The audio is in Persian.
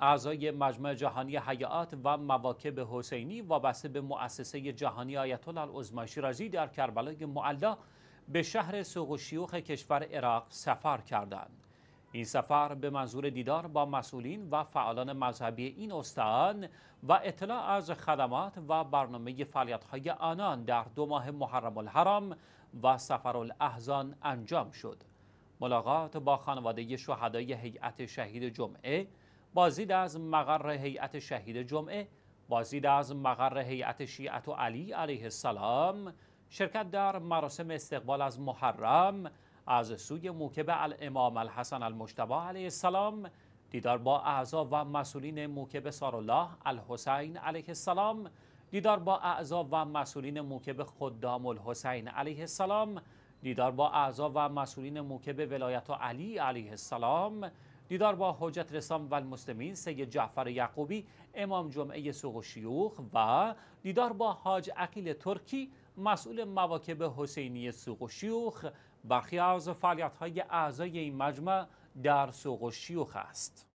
اعضای مجمع جهانی حیات و مواکب حسینی وابسته به مؤسسه جهانی آیت الله العظمی شیرازی در کربلای معلا به شهر سوق و شیوخ کشور عراق سفر کردند این سفر به منظور دیدار با مسئولین و فعالان مذهبی این استان و اطلاع از خدمات و برنامه فعالیت‌های آنان در دو ماه محرم الحرام و سفر الاحزان انجام شد ملاقات با خانواده شهدای هیئت شهید جمعه بازدید از مقر هیئت شهید جمعه بازدید از مقر هیئت شیعت و علی علیه السلام شرکت در مراسم استقبال از محرم از سوی موکب الامام الحسن المجتبی علیه السلام دیدار با اعضا و مسئولین موکب سارالله الحسین علیه السلام دیدار با اعضا و مسئولین موکب خدام الحسین علیه السلام دیدار با اعضا و مسئولین موکب ولایت علی علیه السلام دیدار با حجت رسام و المسلمین سید جعفر یعقوبی امام جمعه سوق و و دیدار با حاج عقیل ترکی مسئول مواکب حسینی سوق و شیوخ برخی از فعالیت های اعضای این مجمع در سوق و است.